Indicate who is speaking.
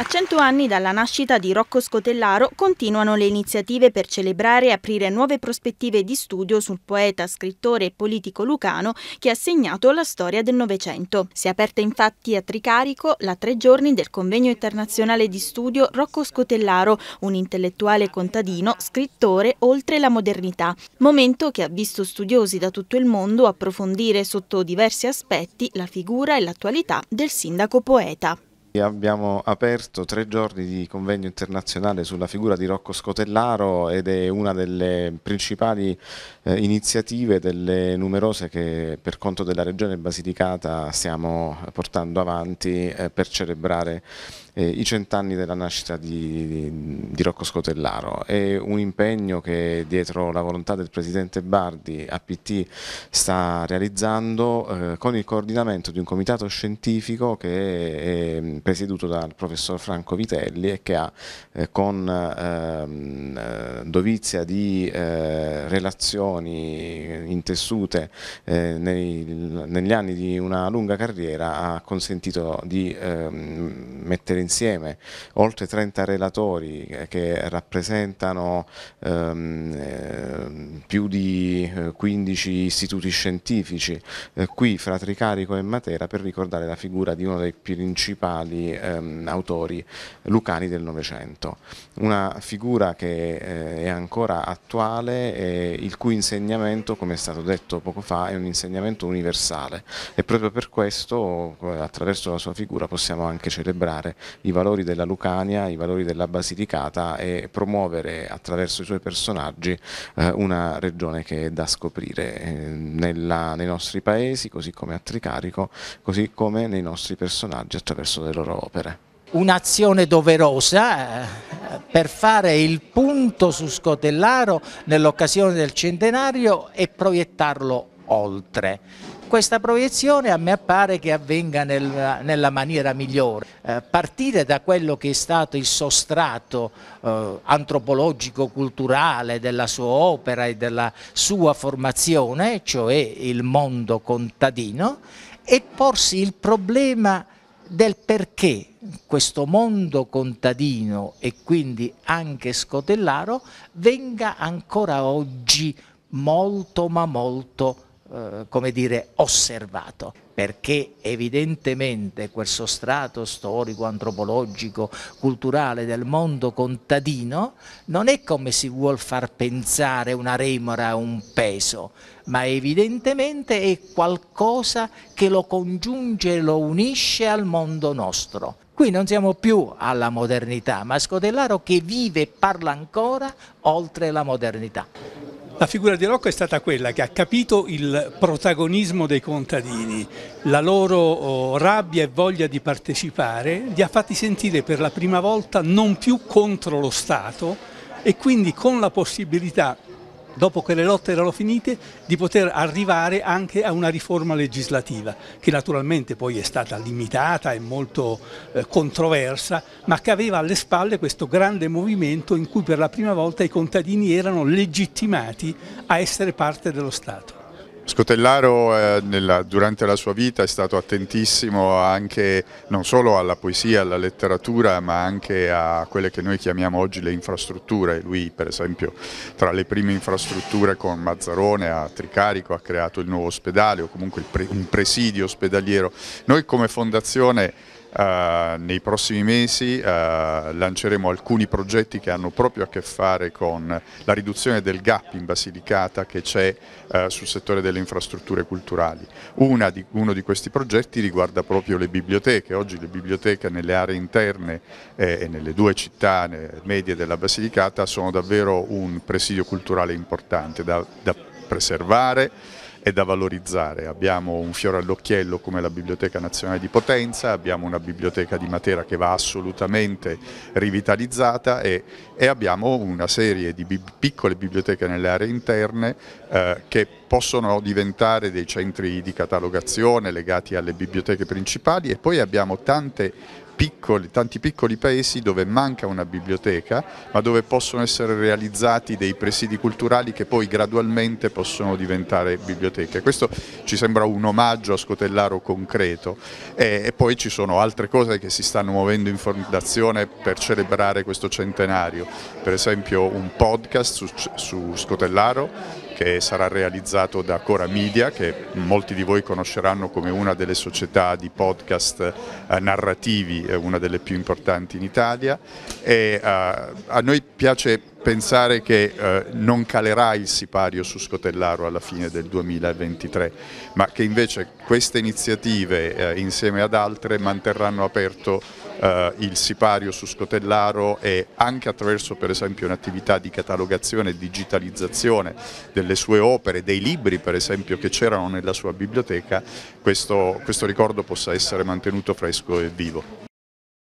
Speaker 1: A cento anni dalla nascita di Rocco Scotellaro continuano le iniziative per celebrare e aprire nuove prospettive di studio sul poeta, scrittore e politico lucano che ha segnato la storia del Novecento. Si è aperta infatti a Tricarico la tre giorni del convegno internazionale di studio Rocco Scotellaro, un intellettuale contadino, scrittore oltre la modernità, momento che ha visto studiosi da tutto il mondo approfondire sotto diversi aspetti la figura e l'attualità del sindaco poeta.
Speaker 2: Abbiamo aperto tre giorni di convegno internazionale sulla figura di Rocco Scotellaro ed è una delle principali eh, iniziative, delle numerose che per conto della Regione Basilicata stiamo portando avanti eh, per celebrare eh, i cent'anni della nascita di, di, di, Rocco Scotellaro. È un impegno che dietro la volontà del Presidente Bardi APT sta realizzando eh, con il coordinamento di un comitato scientifico che è presieduto dal professor Franco Vitelli e che ha eh, con ehm, dovizia di eh, relazioni intessute eh, nei, negli anni di una lunga carriera ha consentito di ehm, mettere insieme oltre 30 relatori che rappresentano ehm, eh, più di 15 istituti scientifici qui fra Tricarico e Matera per ricordare la figura di uno dei principali ehm, autori lucani del Novecento. Una figura che è ancora attuale e il cui insegnamento, come è stato detto poco fa, è un insegnamento universale e proprio per questo eh, attraverso la sua figura possiamo anche celebrare i valori della Lucania, i valori della Basilicata e promuovere attraverso i suoi personaggi eh, una regione che è da scoprire eh, nella, nei nostri paesi, così come a Tricarico, così come nei nostri personaggi attraverso le loro opere
Speaker 1: un'azione doverosa eh, per fare il punto su Scotellaro nell'occasione del centenario e proiettarlo oltre. Questa proiezione a me appare che avvenga nel, nella maniera migliore, eh, partire da quello che è stato il sostrato eh, antropologico-culturale della sua opera e della sua formazione, cioè il mondo contadino, e porsi il problema del perché questo mondo contadino e quindi anche scotellaro venga ancora oggi molto ma molto eh, come dire, osservato, perché evidentemente quel sostrato storico, antropologico, culturale del mondo contadino non è come si vuol far pensare una remora un peso, ma evidentemente è qualcosa che lo congiunge e lo unisce al mondo nostro. Qui non siamo più alla modernità, ma Scodellaro che vive e parla ancora oltre la modernità.
Speaker 3: La figura di Rocco è stata quella che ha capito il protagonismo dei contadini, la loro oh, rabbia e voglia di partecipare, li ha fatti sentire per la prima volta non più contro lo Stato e quindi con la possibilità dopo che le lotte erano finite, di poter arrivare anche a una riforma legislativa, che naturalmente poi è stata limitata e molto eh, controversa, ma che aveva alle spalle questo grande movimento in cui per la prima volta i contadini erano legittimati a essere parte dello Stato.
Speaker 4: Scotellaro eh, nella, durante la sua vita è stato attentissimo anche non solo alla poesia, alla letteratura, ma anche a quelle che noi chiamiamo oggi le infrastrutture. Lui per esempio tra le prime infrastrutture con Mazzarone a Tricarico ha creato il nuovo ospedale o comunque pre, un presidio ospedaliero. Noi come fondazione Uh, nei prossimi mesi uh, lanceremo alcuni progetti che hanno proprio a che fare con la riduzione del gap in Basilicata che c'è uh, sul settore delle infrastrutture culturali. Di, uno di questi progetti riguarda proprio le biblioteche, oggi le biblioteche nelle aree interne eh, e nelle due città medie della Basilicata sono davvero un presidio culturale importante da, da preservare, è da valorizzare. Abbiamo un fiore all'occhiello come la Biblioteca Nazionale di Potenza, abbiamo una biblioteca di Matera che va assolutamente rivitalizzata e, e abbiamo una serie di bi piccole biblioteche nelle aree interne eh, che possono diventare dei centri di catalogazione legati alle biblioteche principali e poi abbiamo tante piccoli, tanti piccoli paesi dove manca una biblioteca, ma dove possono essere realizzati dei presidi culturali che poi gradualmente possono diventare biblioteche. Questo ci sembra un omaggio a Scotellaro concreto e, e poi ci sono altre cose che si stanno muovendo in fondazione per celebrare questo centenario, per esempio un podcast su, su Scotellaro che sarà realizzato da Cora Media, che molti di voi conosceranno come una delle società di podcast eh, narrativi, eh, una delle più importanti in Italia. E, eh, a noi piace pensare che non calerà il sipario su Scotellaro alla fine del 2023, ma che invece queste iniziative insieme ad altre manterranno aperto eh, il sipario su Scotellaro e anche attraverso per esempio un'attività di catalogazione e digitalizzazione delle sue opere, dei libri per esempio che c'erano nella sua biblioteca, questo, questo ricordo possa essere mantenuto fresco e vivo.